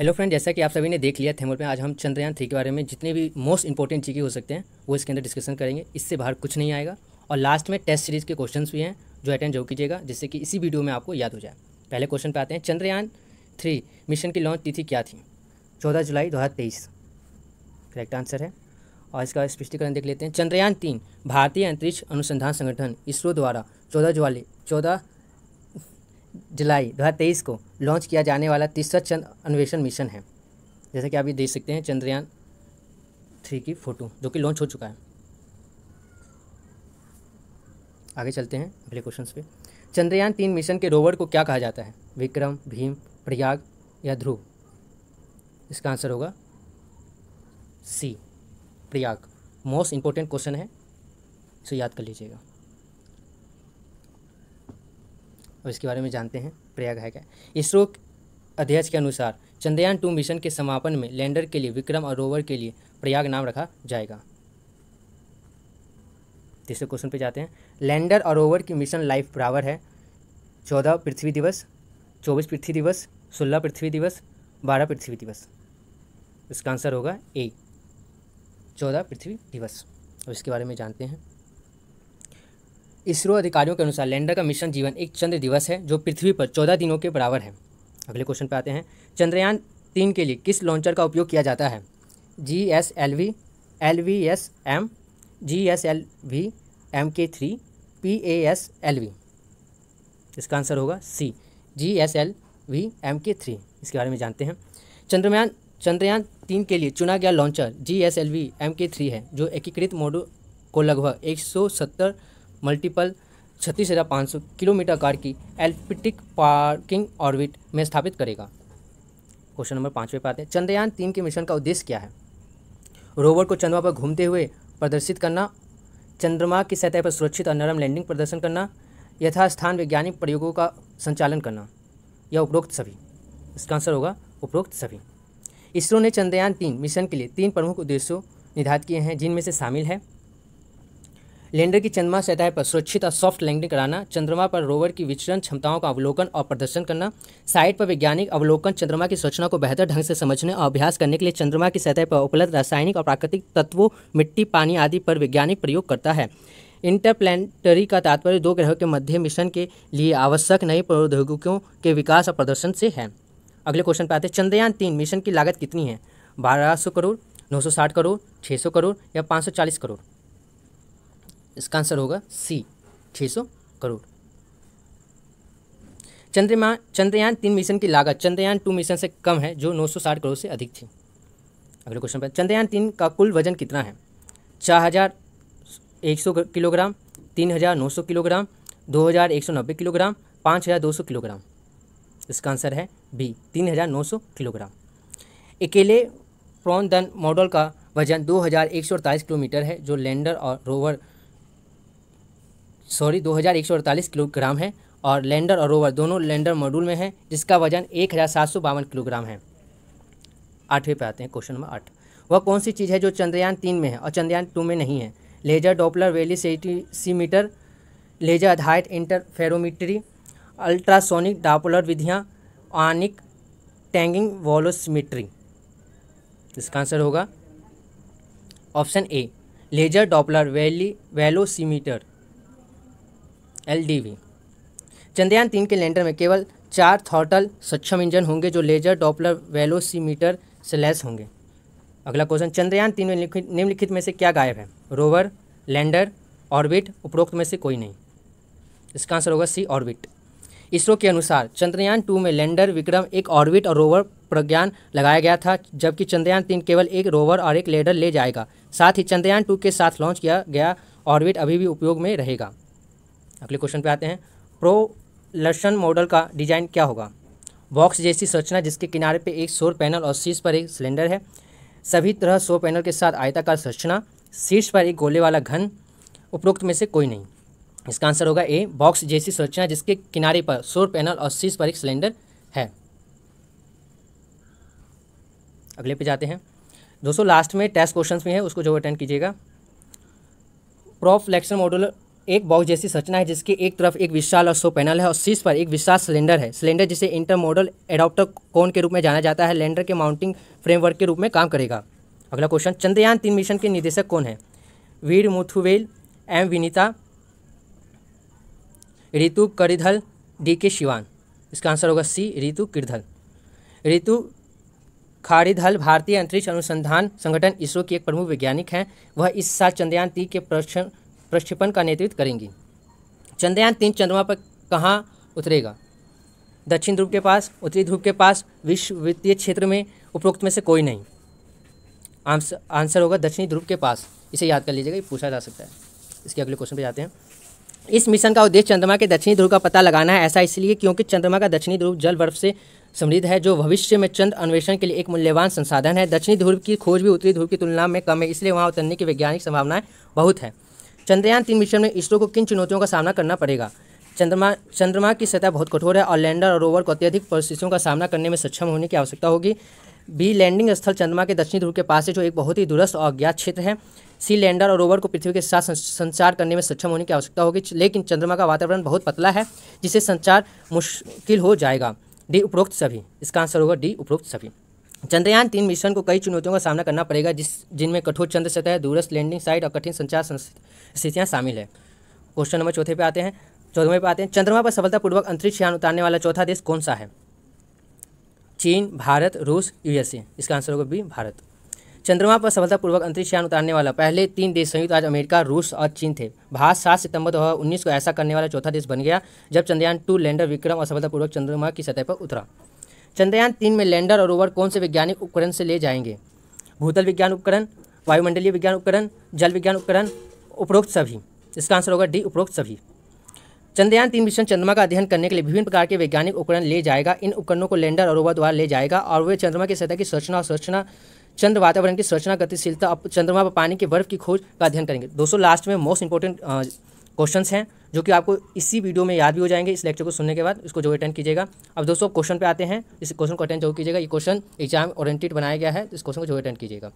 hello friend जैसा कि आप सभी ने देख लिया थेमोल में आज हम चंद्रयान थ्री के बारे में जितने भी मोस्ट इंपॉर्टेंट चीज़ें हो सकते हैं वो इसके अंदर डिस्कशन करेंगे इससे बाहर कुछ नहीं आएगा और लास्ट में टेस्ट सीरीज़ के क्वेश्चन भी हैं जो अटेंड जो कीजिएगा जिससे कि इसी वीडियो में आपको याद हो जाए पहले क्वेश्चन पर आते हैं चंद्रयान थ्री मिशन की लॉन्च तिथि क्या थी चौदह जुलाई दो करेक्ट आंसर है और इसका स्पष्टीकरण देख लेते हैं चंद्रयान तीन भारतीय अंतरिक्ष अनुसंधान संगठन इसरो द्वारा चौदह जुलाई चौदह जुलाई दो को लॉन्च किया जाने वाला तीसरा चंद्र अन्वेषण मिशन है जैसे कि आप ये देख सकते हैं चंद्रयान थ्री की फ़ोटो जो कि लॉन्च हो चुका है आगे चलते हैं अगले क्वेश्चन पे चंद्रयान तीन मिशन के रोवर को क्या कहा जाता है विक्रम भीम प्रयाग या ध्रुव इसका आंसर होगा C Prayag most important question है इसे याद कर लीजिएगा और इसके बारे में जानते हैं प्रयाग है क्या इसरो अध्यक्ष के अनुसार चंद्रयान टू मिशन के समापन में लैंडर के लिए विक्रम और रोवर के लिए प्रयाग नाम रखा जाएगा तीसरे क्वेश्चन पे जाते हैं लैंडर और रोवर की मिशन लाइफ बराबर है चौदह पृथ्वी दिवस चौबीस पृथ्वी दिवस सोलह पृथ्वी दिवस बारह पृथ्वी दिवस इसका आंसर होगा ए चौदह पृथ्वी दिवस अब इसके बारे में जानते हैं इसरो अधिकारियों के अनुसार लैंडर का मिशन जीवन एक चंद्र दिवस है जो पृथ्वी पर चौदह दिनों के बराबर है अगले क्वेश्चन पर आते हैं चंद्रयान तीन के लिए किस लॉन्चर का उपयोग किया जाता है G S L V L V S M G S L V M K three P A S L V इसका आंसर होगा C G S L V M K three इसके बारे में जानते हैं चंद्रयान चंद्रयान तीन के लिए चुना गया launcher G S L V M K three है जो एकीकृत मॉड्यूल को लगभग एक सौ सत्तर मल्टीपल छत्तीस हज़ार पाँच सौ किलोमीटर कार की एल्पिटिक पार्किंग ऑर्बिट में स्थापित करेगा क्वेश्चन नंबर पाँचवें पर आते हैं चंद्रयान तीन के मिशन का उद्देश्य क्या है रोवर को चंद्रमा पर घूमते हुए प्रदर्शित करना चंद्रमा की सतह पर सुरक्षित और नरम लैंडिंग प्रदर्शन करना यथास्थान वैज्ञानिक प्रयोगों का संचालन करना या उपरोक्त सभी इसका आंसर होगा उपरोक्त सभी इसरो ने चंद्रयान तीन मिशन के लिए तीन प्रमुख उद्देश्यों निर्धारित किए हैं जिनमें से शामिल है लैंडर की चंद्रमा सतह पर सुरक्षित और सॉफ्ट लैंडिंग कराना चंद्रमा पर रोवर की विचरण क्षमताओं का अवलोकन और प्रदर्शन करना साइट पर वैज्ञानिक अवलोकन चंद्रमा की सूचना को बेहतर ढंग से समझने और अभ्यास करने के लिए चंद्रमा की सतह पर उपलब्ध रासायनिक और प्राकृतिक तत्वों मिट्टी पानी आदि पर वैज्ञानिक प्रयोग करता है इंटरप्लेनेटरी का तात्पर्य दो ग्रहों के मध्य मिशन के लिए आवश्यक नई प्रौद्योगिकियों के विकास और प्रदर्शन से है अगले क्वेश्चन पर आते हैं चंद्रयान तीन मिशन की लागत कितनी है बारह सौ करोड़ नौ सौ साठ करोड़ छः सौ करोड़ या पाँच सौ चालीस करोड़ इसका आंसर होगा सी छः करोड़ चंद्रमा चंद्रयान तीन मिशन की लागत चंद्रयान टू मिशन से कम है जो 960 करोड़ से अधिक थी अगले क्वेश्चन पर चंद्रयान तीन का कुल वजन कितना है चार हज़ार एक सौ किलोग्राम तीन हज़ार नौ सौ किलोग्राम दो हज़ार एक सौ नब्बे किलोग्राम पाँच हज़ार दो सौ किलोग्राम इसका आंसर है बी तीन हज़ार नौ सौ किलोग्राम अकेले प्रॉन दन मॉडल का वजन दो हज़ार एक सौ अड़तालीस किलोमीटर है जो लैंडर और रोवर सॉरी दो किलोग्राम है और लैंडर और रोवर दोनों लैंडर मॉड्यूल में है जिसका वजन एक किलोग्राम है आठवें पे आते हैं क्वेश्चन नंबर आठ वह कौन सी चीज़ है जो चंद्रयान तीन में है और चंद्रयान टू में नहीं है laser Doppler velocimeter laser आधारित इंटरफेरोमीटरी अल्ट्रासोनिक डॉपलर विधियाँ आनिक टैंगिंग वॉलोसमीट्री इसका आंसर होगा option A laser Doppler valley velocimeter L Chandrayaan तीन के लैंडर में केवल चार थॉटल सक्षम इंजन होंगे जो लेजर डॉपलर वेलोसीमीटर से लैस होंगे अगला क्वेश्चन चंद्रयान तीन में निम्नलिखित में से क्या गायब है रोवर लैंडर ऑर्बिट उपरोक्त में से कोई नहीं इसका आंसर होगा सी ऑर्बिट इसरो के अनुसार चंद्रयान टू में लैंडर विक्रम एक ऑर्बिट और रोवर प्रज्ञान लगाया गया था जबकि चंद्रयान तीन केवल एक रोवर और एक लेडर ले जाएगा साथ ही चंद्रयान टू के साथ लॉन्च किया गया ऑर्बिट अभी भी उपयोग में रहेगा अगले क्वेश्चन पे आते हैं प्रोलर्शन मॉडल का डिजाइन क्या होगा बॉक्स जैसी संरचना जिसके किनारे पे एक सौर पैनल और शीर्ष पर एक सिलेंडर है सभी तरह सौर पैनल के साथ आयताकार संरचना शीर्ष पर एक गोले वाला घन उपरोक्त में से कोई नहीं इसका आंसर होगा ए बॉक्स जैसी संरचना जिसके किनारे पर सौर पैनल और शीर्ष पर एक सिलेंडर है अगले पे जाते हैं दोस्तों लास्ट में टेस्ट क्वेश्चन भी हैं उसको जो अटेंड कीजिएगा प्रोफ्लेक्शन मॉडल एक बॉक्स जैसी संरचना है जिसकी एक तरफ एक विशाल और सो पैनल है और शीर्ष पर एक विशाल सिलेंडर है सिलेंडर जिसे इंटर मॉडल एडॉप्टर कोन के रूप में जाना जाता है लैंडर के माउंटिंग फ्रेमवर्क के रूप में काम करेगा अगला क्वेश्चन चंद्रयान तीन मिशन के निदेशक कौन है Veer Muthuvel M Vinita Ritu Karidhal D K Shivan इसका आंसर होगा सी ऋतु किरधल ऋतु खारिधल भारतीय अंतरिक्ष अनुसंधान संगठन इसरो की एक प्रमुख वैज्ञानिक हैं वह इस साल चंद्रयान तीन के प्रशिक्षण प्रक्षेपण का नेतृत्व करेंगी चंद्रयान तीन चंद्रमा पर कहाँ उतरेगा दक्षिण ध्रुव के पास उत्तरी ध्रुव के पास विश्व वित्तीय क्षेत्र में उपरोक्त में से कोई नहीं आंसर होगा दक्षिणी ध्रुव के पास इसे याद कर लीजिएगा ये पूछा जा सकता है इसके अगले क्वेश्चन पे जाते हैं इस मिशन का उद्देश्य चंद्रमा के दक्षिणी ध्रुव का पता लगाना है ऐसा इसलिए क्योंकि चंद्रमा का दक्षिणी ध्रुव जल बर्फ से समृद्ध है जो भविष्य में चंद्र अन्वेषण के लिए एक मूल्यवान संसाधन है दक्षिणी ध्रुव की खोज भी उत्तरी ध्रुव की तुलना में कम है इसलिए वहाँ उतरने की वैज्ञानिक संभावनाएं बहुत हैं चंद्रयान तीन मिशन में इसरो को किन चुनौतियों का सामना करना पड़ेगा चंद्रमा चंद्रमा की सतह बहुत कठोर है और लैंडर और रोवर को अत्यधिक परिस्थितियों का सामना करने में सक्षम होने की आवश्यकता होगी बी लैंडिंग स्थल चंद्रमा के दक्षिणी ध्रुव के पास है जो एक बहुत ही दूरस्थ और अज्ञात क्षेत्र है सी लैंडर और रोवर को पृथ्वी के साथ संचार करने में सक्षम होने की आवश्यकता होगी लेकिन चंद्रमा का वातावरण बहुत पतला है जिससे संचार मुश्किल हो जाएगा डी उपरोक्त सभी इसका आंसर होगा डी उपरोक्त सभी चंद्रयान तीन मिशन को कई चुनौतियों का सामना करना पड़ेगा जिस जिनमें कठोर चंद्र सतह दूरस्थ लैंडिंग साइट और कठिन संचार स्थितियाँ शामिल है क्वेश्चन नंबर चौथे पे आते हैं चौथे पे आते हैं चंद्रमा पर सफलतापूर्वक अंतरिक्ष यान उतारने वाला चौथा देश कौन सा है चीन भारत रूस यूएसए इसका आंसर होगा बी भारत चंद्रमा पर सफलतापूर्वक अंतरिक्ष यान उतारने वाला पहले तीन देश संयुक्त राज्य अमेरिका रूस और चीन थे भारत सात सितंबर दो को ऐसा करने वाला चौथा देश बन गया जब चंद्रयान टू लैंडर विक्रम और सफलतापूर्वक चंद्रमा की सतह पर उतरा चंद्रयान तीन में लैंडर और रोवर कौन से वैज्ञानिक उपकरण से ले जाएंगे भूतल विज्ञान उपकरण वायुमंडलीय विज्ञान उपकरण जल विज्ञान उपकरण उपरोक्त सभी इसका आंसर होगा डी उपरोक्त सभी चंद्रयान तीन मिशन चंद्रमा का अध्ययन करने के लिए विभिन्न प्रकार के वैज्ञानिक उपकरण ले जाएगा इन उपकरणों को लैंडर और रोवर द्वारा ले जाएगा और वे चंद्रमा की सतह की संरचना और संरचना चंद्र वातावरण की संरचना गतिशीलता चंद्रमा पर पानी के बर्फ की खोज का अध्ययन करेंगे दोस्तों लास्ट में मोस्ट इंपॉर्टेंट क्वेश्चन हैं जो कि आपको इसी वीडियो में याद भी हो जाएंगे इस लेक्चर को सुनने के बाद इसको जो अटेंड कीजिएगा अब दोस्तों क्वेश्चन पे आते हैं इस क्वेश्चन को अटेंड जो कीजिएगा ये क्वेश्चन एग्जाम ओरिएंटेड बनाया गया है तो इस क्वेश्चन को जो अटेंड कीजिएगा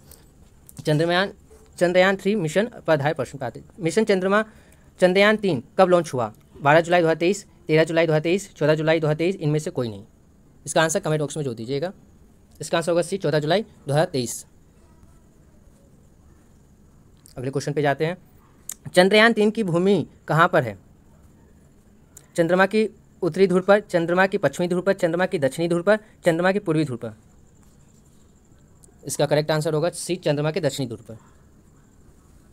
चंद्रयान चंद्रयान थ्री मिशन पर आधारित प्रश्न पे आते मिशन चंद्रमा चंद्रयान तीन कब लॉन्च हुआ बारह जुलाई दो हज़ार तेईस तेरह जुलाई दो हज़ार तेईस चौदह जुलाई दो हज़ार तेईस इनमें से कोई नहीं इसका आंसर कमेंट बॉक्स में जो दीजिएगा इसका आंसर होगा सी चौदह जुलाई दो हज़ार तेईस अगले क्वेश्चन पे जाते हैं चंद्रयान तीन की भूमि कहाँ पर है चंद्रमा की उत्तरी ध्रुव पर चंद्रमा की पश्चिमी ध्रुव पर चंद्रमा की दक्षिणी ध्रुव पर चंद्रमा की पूर्वी ध्रुव पर इसका करेक्ट आंसर होगा सी चंद्रमा के दक्षिणी ध्रुव पर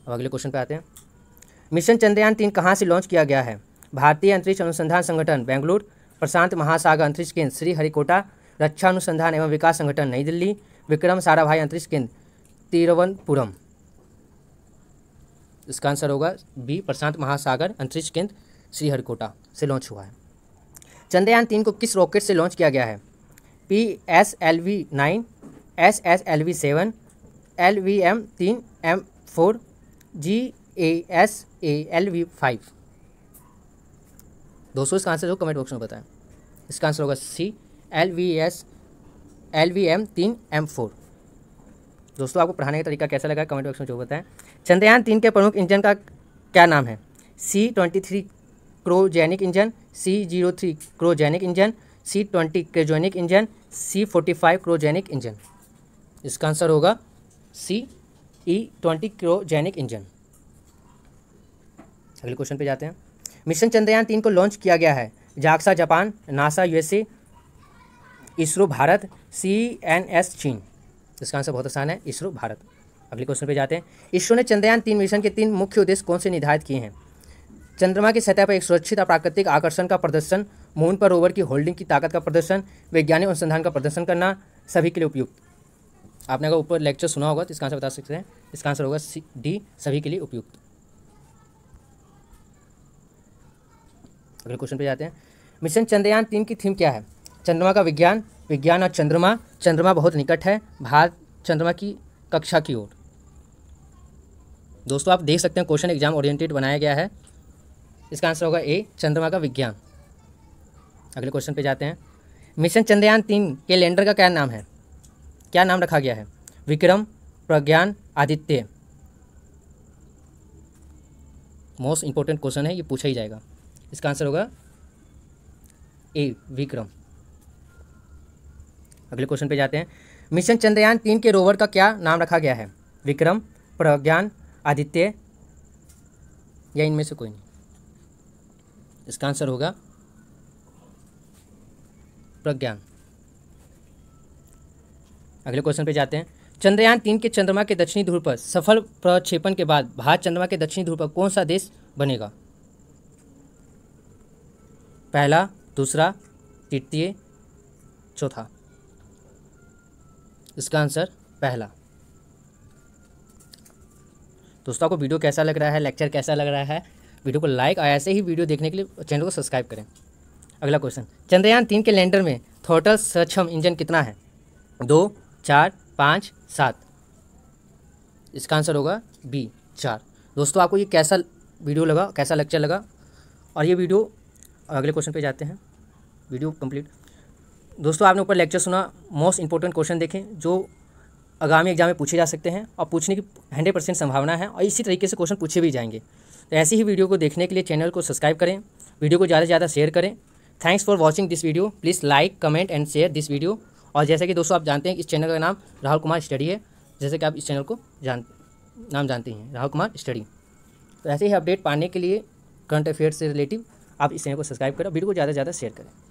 अब अगले क्वेश्चन पर आते हैं मिशन चंद्रयान तीन कहाँ से लॉन्च किया गया है भारतीय अंतरिक्ष अनुसंधान संगठन बेंगलुरु प्रशांत महासागर अंतरिक्ष केंद्र श्री हरिकोटा रक्षा अनुसंधान एवं विकास संगठन नई दिल्ली विक्रम साराभाई अंतरिक्ष केंद्र तिरुवनपुरम इसका आंसर होगा बी प्रशांत महासागर अंतरिक्ष केंद्र श्रीहरिकोटा से लॉन्च हुआ है चंद्रयान तीन को किस रॉकेट से लॉन्च किया गया है P S L V nine S S L V seven L V M तीन M four G A S A L V five दोस्तों इसका आंसर जो कमेंट बॉक्स में बताएं इसका आंसर होगा C L V S L V M तीन M four दोस्तों आपको पढ़ाने का तरीका कैसा लगा कमेंट बॉक्स में जो बताएं चंद्रयान तीन के प्रमुख इंजन का क्या नाम है C twenty three cryogenic engine C zero three cryogenic engine C twenty cryogenic engine C forty five cryogenic engine इसका आंसर होगा C E twenty cryogenic engine अगले क्वेश्चन पे जाते हैं मिशन चंद्रयान तीन को लॉन्च किया गया है JAXA Japan NASA USA ISRO Bharat C N S चीन तो इसका आंसर बहुत आसान है इसरो भारत अगले क्वेश्चन पे जाते हैं इसरो ने चंद्रयान तीन मिशन के तीन मुख्य उद्देश्य कौन से निर्धारित किए हैं चंद्रमा की सतह पर एक सुरक्षित और प्राकृतिक आकर्षण का प्रदर्शन मून पर रोवर की होल्डिंग की ताकत का प्रदर्शन वैज्ञानिक अनुसंधान का प्रदर्शन करना सभी के लिए उपयुक्त आपने अगर ऊपर लेक्चर सुना होगा तो इसका आंसर बता सकते हैं इसका आंसर होगा सी डी सभी के लिए उपयुक्त अगले क्वेश्चन पे जाते हैं मिशन चंद्रयान तीन की थीम क्या है चंद्रमा का विज्ञान विज्ञान और चंद्रमा चंद्रमा बहुत निकट है भारत चंद्रमा की कक्षा की ओर दोस्तों आप देख सकते हैं क्वेश्चन एग्जाम ओरिएंटेड बनाया गया है इसका आंसर होगा ए चंद्रमा का विज्ञान अगले क्वेश्चन पे जाते हैं मिशन चंद्रयान तीन के लैंडर का क्या नाम है क्या नाम रखा गया है Vikram Pragyan Aditya most important question है ये पूछा ही जाएगा इसका आंसर होगा ए विक्रम अगले क्वेश्चन पे जाते हैं मिशन चंद्रयान तीन के रोवर का क्या नाम रखा गया है विक्रम प्रज्ञान आदित्य या इनमें से कोई नहीं इसका आंसर होगा प्रज्ञान अगले क्वेश्चन पे जाते हैं चंद्रयान तीन के चंद्रमा के दक्षिणी ध्रुव पर सफल प्रक्षेपण के बाद भारत चंद्रमा के दक्षिणी ध्रुव पर कौन सा देश बनेगा पहला दूसरा तृतीय चौथा इसका आंसर पहला दोस्तों आपको वीडियो कैसा लग रहा है लेक्चर कैसा लग रहा है वीडियो को लाइक और ऐसे ही वीडियो देखने के लिए चैनल को सब्सक्राइब करें अगला क्वेश्चन चंद्रयान तीन के लैंडर में थोटल सक्षम इंजन कितना है दो चार पाँच सात इसका आंसर होगा बी चार दोस्तों आपको ये कैसा वीडियो लगा कैसा लेक्चर लगा और ये वीडियो अगले क्वेश्चन पे जाते हैं वीडियो कंप्लीट दोस्तों आपने ऊपर लेक्चर सुना मोस्ट इंपॉर्टेंट क्वेश्चन देखें जो आगामी एग्जाम में पूछे जा सकते हैं और पूछने की हंड्रेड परसेंट संभावना है और इसी तरीके से क्वेश्चन पूछे भी जाएंगे तो ऐसी ही वीडियो को देखने के लिए चैनल को सब्सक्राइब करें वीडियो को ज़्यादा से ज़्यादा शेयर करें thanks for watching this video please like comment and share this video और जैसे कि दोस्तों आप जानते हैं इस चैनल का नाम राहुल कुमार स्टडी है जैसे कि आप इस चैनल को जान नाम जानते हैं राहुल कुमार स्टडी तो ऐसे ही अपडेट पाने के लिए करंट अफेयर से रिलेटिव आप इस चैनल को सब्सक्राइब करें वीडियो को ज़्यादा से ज़्यादा शेयर करें